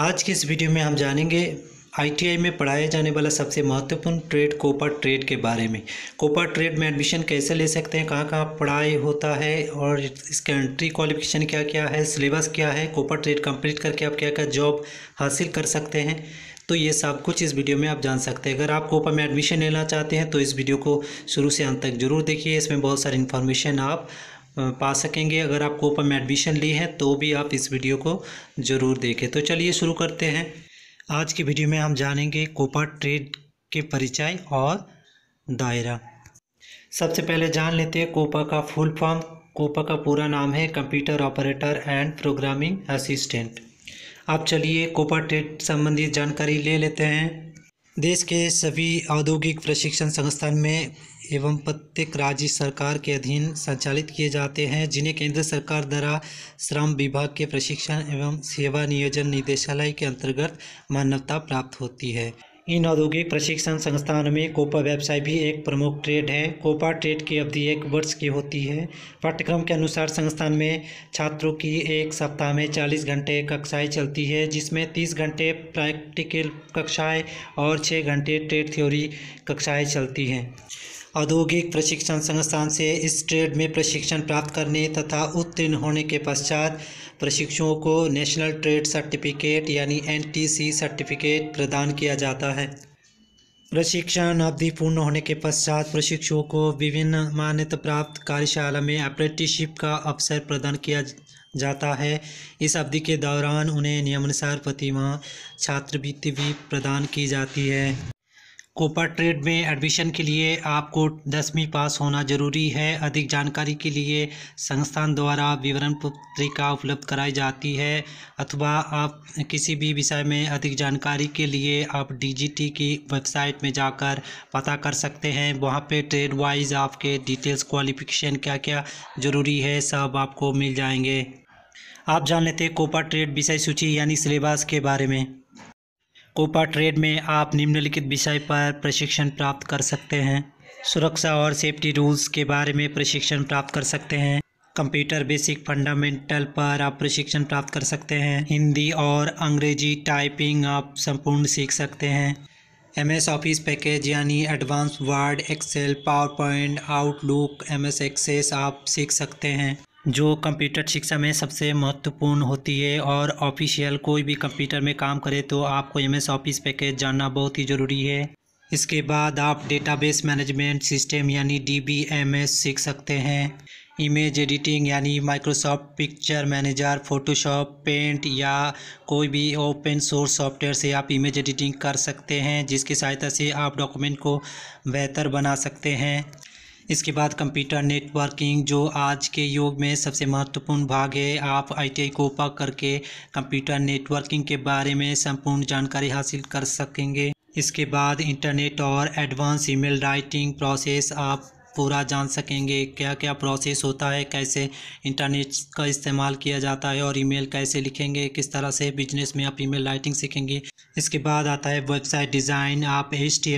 आज के इस वीडियो में हम जानेंगे आईटीआई में पढ़ाया जाने वाला सबसे महत्वपूर्ण ट्रेड कोपा ट्रेड के बारे में कोपा ट्रेड में एडमिशन कैसे ले सकते हैं कहाँ कहाँ पढ़ाई होता है और इसके एंट्री क्वालिफिकेशन क्या क्या है सिलेबस क्या है कोपा ट्रेड कंप्लीट करके आप क्या क्या जॉब हासिल कर सकते हैं तो ये सब कुछ इस वीडियो में आप जान सकते हैं अगर आप कोपा में एडमिशन लेना चाहते हैं तो इस वीडियो को शुरू से अंत तक जरूर देखिए इसमें बहुत सारी इन्फॉर्मेशन आप पा सकेंगे अगर आप कोपा में एडमिशन ली है तो भी आप इस वीडियो को ज़रूर देखें तो चलिए शुरू करते हैं आज की वीडियो में हम जानेंगे कोपा ट्रेड के परिचय और दायरा सबसे पहले जान लेते हैं कोपा का फुल फॉर्म कोपा का पूरा नाम है computer operator and programming assistant आप चलिए कोपा ट्रेड संबंधित जानकारी ले लेते हैं देश के सभी औद्योगिक प्रशिक्षण संस्थान में एवं प्रत्येक राज्य सरकार के अधीन संचालित किए जाते हैं जिन्हें केंद्र सरकार द्वारा श्रम विभाग के प्रशिक्षण एवं सेवा नियोजन निदेशालय के अंतर्गत मान्यता प्राप्त होती है इन औद्योगिक प्रशिक्षण संस्थान में कोपा व्यवसाय भी एक प्रमुख ट्रेड है कोपा ट्रेड की अवधि एक वर्ष की होती है पाठ्यक्रम के अनुसार संस्थान में छात्रों की एक सप्ताह में 40 घंटे कक्षाएं चलती है जिसमें 30 घंटे प्रैक्टिकल कक्षाएं और 6 घंटे ट्रेड थ्योरी कक्षाएं चलती हैं औद्योगिक प्रशिक्षण संस्थान से इस ट्रेड में प्रशिक्षण प्राप्त करने तथा उत्तीर्ण होने के पश्चात प्रशिक्षुओं को नेशनल ट्रेड सर्टिफिकेट यानी एनटीसी सर्टिफिकेट प्रदान किया जाता है प्रशिक्षण अवधि पूर्ण होने के पश्चात प्रशिक्षुओं को विभिन्न मान्यता प्राप्त कार्यशाला में अप्रेंटिसशिप का अवसर प्रदान किया जाता है इस अवधि के दौरान उन्हें नियमानुसार प्रतिमा छात्रवृत्ति भी प्रदान की जाती है कोपा ट्रेड में एडमिशन के लिए आपको दसवीं पास होना जरूरी है अधिक जानकारी के लिए संस्थान द्वारा विवरण पत्रिका उपलब्ध कराई जाती है अथवा आप किसी भी विषय में अधिक जानकारी के लिए आप डीजीटी की वेबसाइट में जाकर पता कर सकते हैं वहाँ पे ट्रेड वाइज आपके डिटेल्स क्वालिफिकेशन क्या क्या ज़रूरी है सब आपको मिल जाएंगे आप जान लेते हैं कोपा ट्रेड विषय सूची यानी सिलेबस के बारे में कोपा ट्रेड में आप निम्नलिखित विषय पर प्रशिक्षण प्राप्त कर सकते हैं सुरक्षा और सेफ्टी रूल्स के बारे में प्रशिक्षण प्राप्त कर सकते हैं कंप्यूटर बेसिक फंडामेंटल पर आप प्रशिक्षण प्राप्त कर सकते हैं हिंदी और अंग्रेजी टाइपिंग आप संपूर्ण सीख सकते हैं एम एस ऑफिस पैकेज यानी advance word excel power point outlook M S access आप सीख सकते हैं जो कंप्यूटर शिक्षा में सबसे महत्वपूर्ण होती है और ऑफिशियल कोई भी कंप्यूटर में काम करे तो आपको एम एस ऑफिस पैकेज जानना बहुत ही ज़रूरी है इसके बाद आप डेटाबेस मैनेजमेंट सिस्टम यानी डी बी एम एस सीख सकते हैं इमेज एडिटिंग यानी Microsoft picture manager Photoshop paint या कोई भी ओपन सोर्स सॉफ्टवेयर से आप इमेज एडिटिंग कर सकते हैं जिसकी सहायता से आप डॉक्यूमेंट को बेहतर बना सकते हैं इसके बाद कंप्यूटर नेटवर्किंग जो आज के युग में सबसे महत्वपूर्ण भाग है आप आईटीआई पक करके कंप्यूटर नेटवर्किंग के बारे में संपूर्ण जानकारी हासिल कर सकेंगे इसके बाद इंटरनेट और एडवांस ईमेल राइटिंग प्रोसेस आप पूरा जान सकेंगे क्या क्या प्रोसेस होता है कैसे इंटरनेट का इस्तेमाल किया जाता है और ईमेल कैसे लिखेंगे किस तरह से बिजनेस में आप ईमेल राइटिंग सीखेंगे इसके बाद आता है वेबसाइट डिज़ाइन आप एच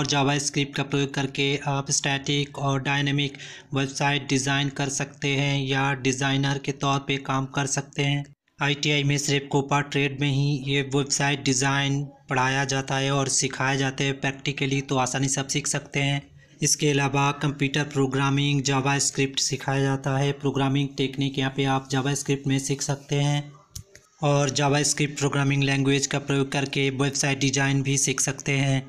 और जावा का प्रयोग करके आप स्टैटिक और डायनेमिक वेबसाइट डिज़ाइन कर सकते हैं या डिज़ाइनर के तौर पर काम कर सकते हैं आईटीआई में सिर्फ कोपा ट्रेड में ही ये वेबसाइट डिज़ाइन पढ़ाया जाता है और सिखाया जाता है प्रैक्टिकली तो आसानी से आप सीख सकते हैं इसके अलावा कंप्यूटर प्रोग्रामिंग जावा स्क्रिप्ट सिखाया जाता है प्रोग्रामिंग टेक्निक यहाँ पे आप जावा स्क्रिप्ट में सीख सकते हैं और जावा स्क्रिप्ट प्रोग्रामिंग लैंग्वेज का प्रयोग करके वेबसाइट डिज़ाइन भी सीख सकते हैं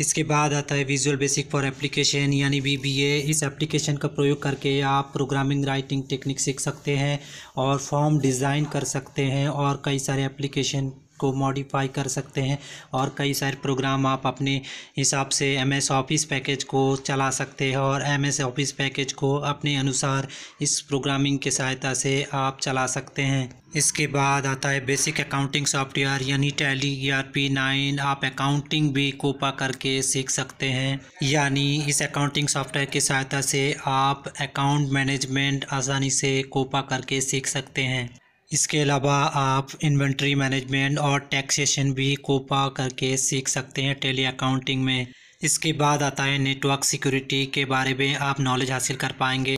इसके बाद आता है विजुअल बेसिक फॉर एप्लीकेशन यानी वी बी ए इस एप्लीकेशन का प्रयोग करके आप प्रोग्रामिंग राइटिंग टेक्निक सीख सकते हैं और फॉर्म डिज़ाइन कर सकते हैं और कई सारे एप्लीकेशन को मॉडिफाई कर सकते हैं और कई सारे प्रोग्राम आप अपने हिसाब से एम एस ऑफिस पैकेज को चला सकते हैं और एम एस ऑफिस पैकेज को अपने अनुसार इस प्रोग्रामिंग की सहायता से आप चला सकते हैं इसके बाद आता है बेसिक अकाउंटिंग सॉफ्टवेयर यानी Tally E R P nine आप अकाउंटिंग भी कोपा करके सीख सकते हैं यानी इस अकाउंटिंग सॉफ्टवेयर की सहायता से आप अकाउंट मैनेजमेंट आसानी से कोपा करके सीख सकते हैं इसके अलावा आप इन्वेंट्री मैनेजमेंट और टैक्सेशन भी कोपा करके सीख सकते हैं टेली अकाउंटिंग में इसके बाद आता है नेटवर्क सिक्योरिटी के बारे में आप नॉलेज हासिल कर पाएंगे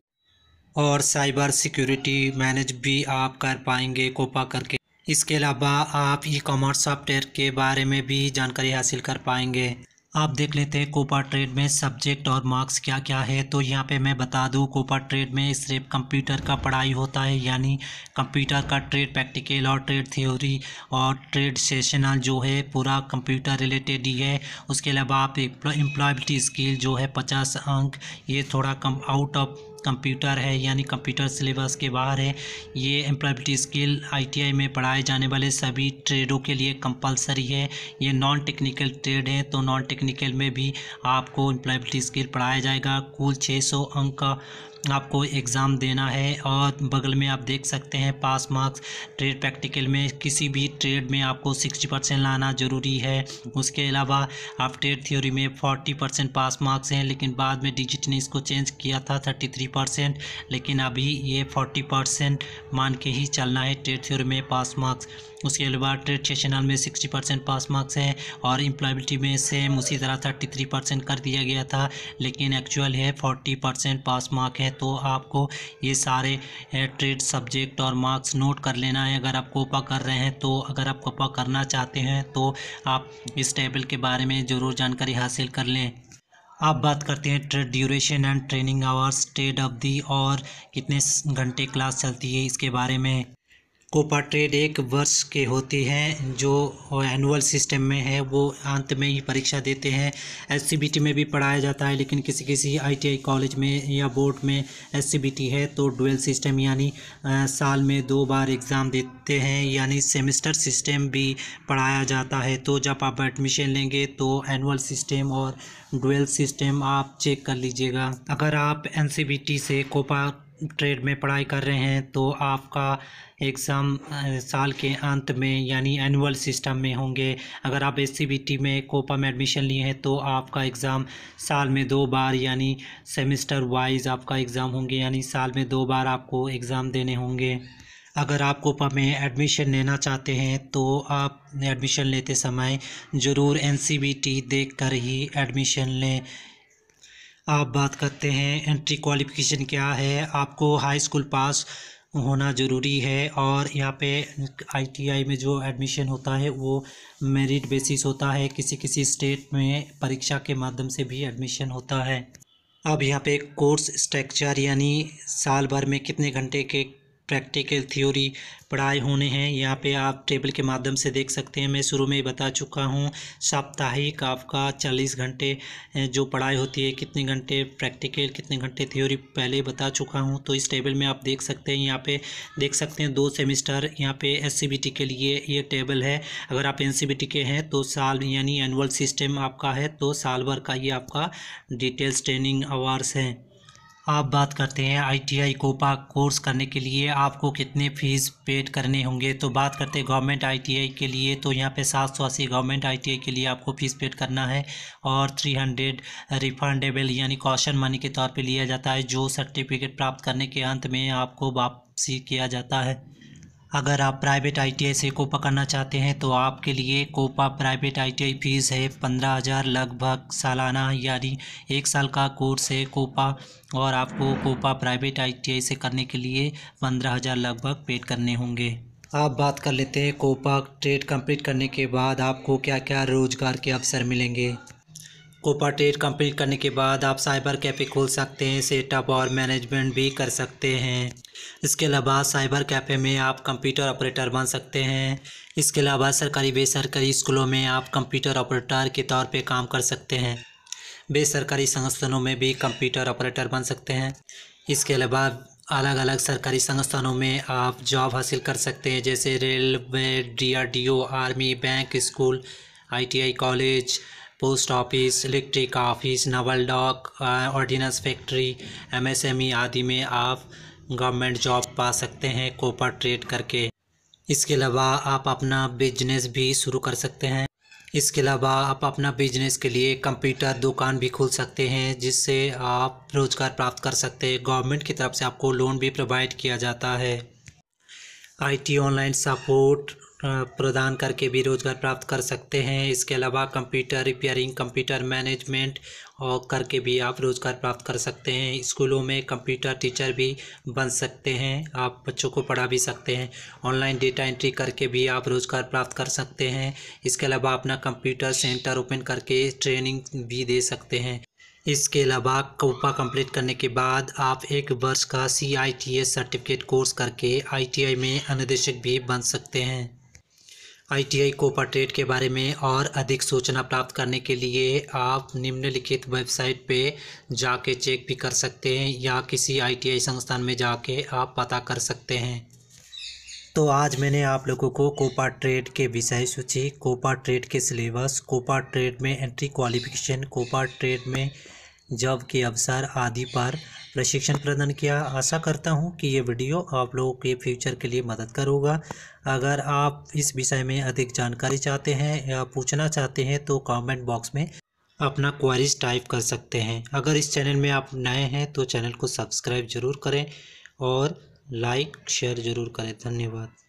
और साइबर सिक्योरिटी मैनेज भी आप कर पाएंगे कोपा करके इसके अलावा आप ई कॉमर्स सॉफ्टवेयर के बारे में भी जानकारी हासिल कर पाएंगे आप देख लेते हैं कोपा ट्रेड में सब्जेक्ट और मार्क्स क्या क्या है तो यहाँ पे मैं बता दूँ कोपा ट्रेड में सिर्फ कंप्यूटर का पढ़ाई होता है यानी कंप्यूटर का ट्रेड प्रैक्टिकल और ट्रेड थ्योरी और ट्रेड सेशनल जो है पूरा कंप्यूटर रिलेटेड ही है उसके अलावा आप एम्प्लॉयबिलिटी स्किल जो है पचास अंक ये थोड़ा कम आउट ऑफ कंप्यूटर है यानी कंप्यूटर सिलेबस के बाहर है ये एम्प्लॉबिलिटी स्किल आईटीआई में पढ़ाए जाने वाले सभी ट्रेडों के लिए कंपलसरी है ये नॉन टेक्निकल ट्रेड है तो नॉन टेक्निकल में भी आपको एम्प्लॉबिलिटी स्किल पढ़ाया जाएगा कुल 600 अंक का आपको एग्ज़ाम देना है और बगल में आप देख सकते हैं पास मार्क्स ट्रेड प्रैक्टिकल में किसी भी ट्रेड में आपको सिक्सटी परसेंट लाना ज़रूरी है उसके अलावा आप ट्रेड थ्योरी में फोर्टी परसेंट पास मार्क्स हैं लेकिन बाद में डिजिट ने इसको चेंज किया था थर्टी थ्री परसेंट लेकिन अभी ये फोर्टी परसेंट मान के ही चलना है ट्रेड थ्योरी में पास मार्क्स उसके अलावा ट्रेड सेशनल में सिक्सटी परसेंट पास मार्क्स हैं और एम्प्लॉयबिलिटी में सेम उसी तरह थर्टी थ्री परसेंट कर दिया गया था लेकिन एक्चुअल है फोर्टी परसेंट पास मार्क है तो आपको ये सारे ट्रेड सब्जेक्ट और मार्क्स नोट कर लेना है अगर आप कोपा कर रहे हैं तो अगर आप कोपा करना चाहते हैं तो आप इस टेबल के बारे में ज़रूर जानकारी हासिल कर लें आप बात करते हैं trade duration and training hours trade अवधि और कितने घंटे क्लास चलती है इसके बारे में कोपा ट्रेड एक वर्ष के होते हैं जो एनुअल सिस्टम में है वो अंत में ही परीक्षा देते हैं एस में भी पढ़ाया जाता है लेकिन किसी किसी आईटीआई कॉलेज में या बोर्ड में एस है तो डुअल सिस्टम यानी साल में दो बार एग्ज़ाम देते हैं यानी सेमेस्टर सिस्टम भी पढ़ाया जाता है तो जब आप एडमिशन लेंगे तो एनुअल सिस्टम और डुअल सिस्टम आप चेक कर लीजिएगा अगर आप एन से कोपा ट्रेड में पढ़ाई कर रहे हैं तो आपका एग्ज़ाम साल के अंत में यानी एनुअल सिस्टम में होंगे अगर आप एस में कोपा में एडमिशन लिए हैं तो आपका एग्ज़ाम साल में दो बार यानी सेमेस्टर वाइज आपका एग्ज़ाम होंगे यानी साल में दो बार आपको एग्ज़ाम देने होंगे अगर आप कोपा में एडमिशन लेना चाहते हैं तो आप एडमिशन लेते समय ज़रूर एन देखकर ही एडमिशन लें आप बात करते हैं एंट्री क्वालिफ़िकेशन क्या है आपको हाई स्कूल पास होना ज़रूरी है और यहाँ पे आईटीआई में जो एडमिशन होता है वो मेरिट बेसिस होता है किसी किसी स्टेट में परीक्षा के माध्यम से भी एडमिशन होता है अब यहाँ पे कोर्स स्ट्रक्चर यानी साल भर में कितने घंटे के प्रैक्टिकल थ्योरी पढ़ाए होने हैं यहाँ पे आप टेबल के माध्यम से देख सकते हैं मैं शुरू में ही बता चुका हूँ साप्ताहिक आपका चालीस घंटे जो पढ़ाई होती है कितने घंटे प्रैक्टिकल कितने घंटे थ्योरी पहले बता चुका हूँ तो इस टेबल में आप देख सकते हैं यहाँ पे देख सकते हैं दो सेमिस्टर यहाँ पे एस के लिए ये टेबल है अगर आप एन के हैं तो साल यानी एनुअल सिस्टम आपका है तो साल भर का ये आपका डिटेल्स ट्रेनिंग अवार्स हैं आप बात करते हैं आईटीआई कोपा कोर्स करने के लिए आपको कितने फ़ीस पेड करने होंगे तो बात करते हैं गवर्नमेंट आईटीआई के लिए तो यहाँ पे सात सौ अस्सी गवर्नमेंट आईटीआई के लिए आपको फ़ीस पेड करना है और थ्री हंड्रेड रिफंडेबल यानी कॉशन मनी के तौर पे लिया जाता है जो सर्टिफिकेट प्राप्त करने के अंत में आपको वापसी किया जाता है अगर आप प्राइवेट आई से कोपा करना चाहते हैं तो आपके लिए कोपा प्राइवेट आई फ़ीस है पंद्रह हज़ार लगभग सालाना यानी एक साल का कोर्स है कोपा और आपको कोपा प्राइवेट आई से करने के लिए पंद्रह हज़ार लगभग पेड करने होंगे आप बात कर लेते हैं कोपा ट्रेड कंप्लीट करने के बाद आपको क्या क्या रोज़गार के अवसर मिलेंगे कोपा ट्रेड कंप्लीट करने के बाद आप साइबर कैफ़े खोल सकते हैं सेटअप और मैनेजमेंट भी कर सकते हैं इसके अलावा साइबर कैफ़े में आप कंप्यूटर ऑपरेटर बन सकते हैं इसके अलावा सरकारी बेसरकारी स्कूलों में आप कंप्यूटर ऑपरेटर के तौर पे काम कर सकते हैं बेसरकारी संगठनों में भी कंप्यूटर ऑपरेटर बन सकते हैं इसके अलावा अलग अलग सरकारी संस्थानों में आप जॉब हासिल कर सकते हैं जैसे railway D army bank school I college post office electric office naval dock ordnance factory MSME आदि में आप गवर्नमेंट जॉब पा सकते हैं कोपर ट्रेड करके इसके अलावा आप अपना बिजनेस भी शुरू कर सकते हैं इसके अलावा आप अपना बिजनेस के लिए कंप्यूटर दुकान भी खोल सकते हैं जिससे आप रोज़गार प्राप्त कर सकते हैं गवर्नमेंट की तरफ से आपको लोन भी प्रोवाइड किया जाता है आईटी ऑनलाइन सपोर्ट प्रदान करके भी रोज़गार प्राप्त कर सकते हैं इसके अलावा कंप्यूटर रिपेयरिंग कंप्यूटर मैनेजमेंट और करके भी आप रोज़गार प्राप्त कर सकते हैं स्कूलों में कंप्यूटर टीचर भी बन सकते हैं आप बच्चों को पढ़ा भी सकते हैं ऑनलाइन डेटा एंट्री करके भी आप रोज़गार प्राप्त कर सकते हैं इसके अलावा अपना कंप्यूटर सेंटर ओपन करके ट्रेनिंग भी दे सकते हैं इसके अलावा कोपा कंप्लीट करने के बाद आप एक वर्ष का C I T S certificate course करके आई टी आई में अनुदेशक भी बन सकते हैं आईटीआई ट्रेड के बारे में और अधिक सूचना प्राप्त करने के लिए आप निम्नलिखित वेबसाइट पे जाके चेक भी कर सकते हैं या किसी आईटीआई संस्थान में जाके आप पता कर सकते हैं तो आज मैंने आप लोगों को कोपा ट्रेड के विषय सूची कोपा ट्रेड के सिलेबस कोपा ट्रेड में एंट्री क्वालिफिकेशन कोपा ट्रेड में जॉब के अवसर आदि पर प्रशिक्षण प्रदान किया आशा करता हूँ कि ये वीडियो आप लोगों के फ्यूचर के लिए मददगार होगा अगर आप इस विषय में अधिक जानकारी चाहते हैं या पूछना चाहते हैं तो कमेंट बॉक्स में अपना क्वारीज टाइप कर सकते हैं अगर इस चैनल में आप नए हैं तो चैनल को सब्सक्राइब ज़रूर करें और लाइक शेयर ज़रूर करें धन्यवाद